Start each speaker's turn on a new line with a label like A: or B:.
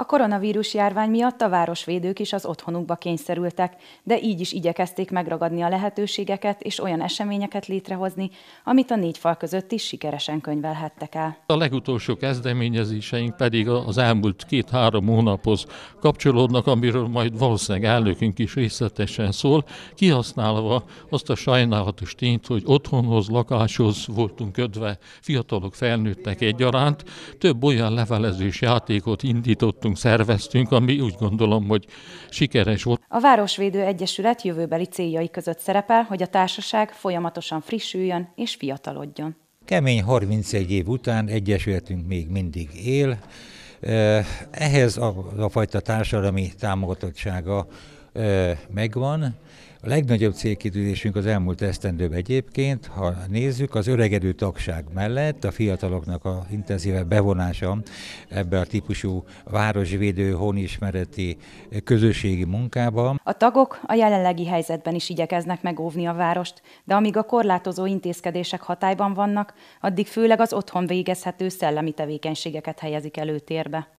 A: A koronavírus járvány miatt a városvédők is az otthonukba kényszerültek, de így is igyekezték megragadni a lehetőségeket és olyan eseményeket létrehozni, amit a négy fal között is sikeresen könyvelhettek el.
B: A legutolsó kezdeményezéseink pedig az elmúlt két-három hónaphoz kapcsolódnak, amiről majd valószínűleg elnökünk is részletesen szól, kihasználva azt a sajnálatos tényt, hogy otthonhoz, lakáshoz voltunk ködve fiatalok, felnőttek egyaránt, több olyan levelezés játékot indítottunk, csináltunk, szerveztünk, ami úgy gondolom, hogy sikeres volt.
A: A Városvédő Egyesület jövőbeli céljai között szerepel, hogy a társaság folyamatosan frissüljön és fiatalodjon.
C: Kemény 31 év után egyesületünk még mindig él, ehhez a, a fajta társadalmi támogatottsága megvan. A legnagyobb célkitűzésünk az elmúlt esztendőben egyébként, ha nézzük, az öregedő tagság mellett a fiataloknak a intenzívebb bevonása ebbe a típusú városvédő, honismereti közösségi munkába.
A: A tagok a jelenlegi helyzetben is igyekeznek megóvni a várost, de amíg a korlátozó intézkedések hatályban vannak, addig főleg az otthon végezhető szellemi tevékenységeket helyezik előtérbe.